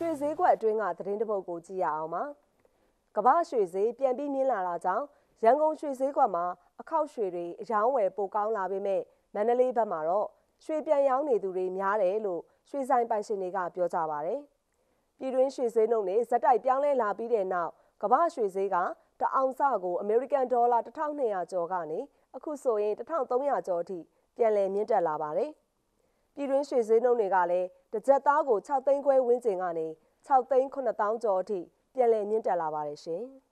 ရွှေဈေးကွက်အတွင်းကသတင်းတစ်ပုဒ်ကိုကြည့်ရအောင်ပါ။ကမ္ဘာရွှေဈေးပြန်ပြီးမြင့်လာတာကြောင့်ရန်ကုန်ရွှေဈေးကွက်မှာအခောက်ရွှေတွေအယောင်းဝယ်ပိုကောင်းလာပေမဲ့မန္တလေးဘက်မှာတော့ရွှေပြန်ရောင်းနေသူတွေများတယ်လို့ရွှေဆိုင်ပိုင်ရှင်တွေကပြောကြပါဗျ။ပြည်တွင်းရွှေဈေးနှုန်းတွေဇက်တိုက်ပြောင်းလဲလာပြီးတဲ့နောက်ကမ္ဘာရွှေဈေးကတအောင်စကိုအမေရိကန်ဒေါ်လာ1200ကျော်ကနေအခုဆိုရင်1300ကျော်အထိပြန်လည်မြင့်တက်လာပါတယ်။ပြည်တွင်းရွှေဈေးနှုန်းတွေကလည်းတစ်ကြက်သားကို6သိန်းခွဲဝန်းကျင်ကနေ6သိန်း9သောင်းကျော်အထိပြန်လည်မြင့်တက်လာပါတယ်ရှင်။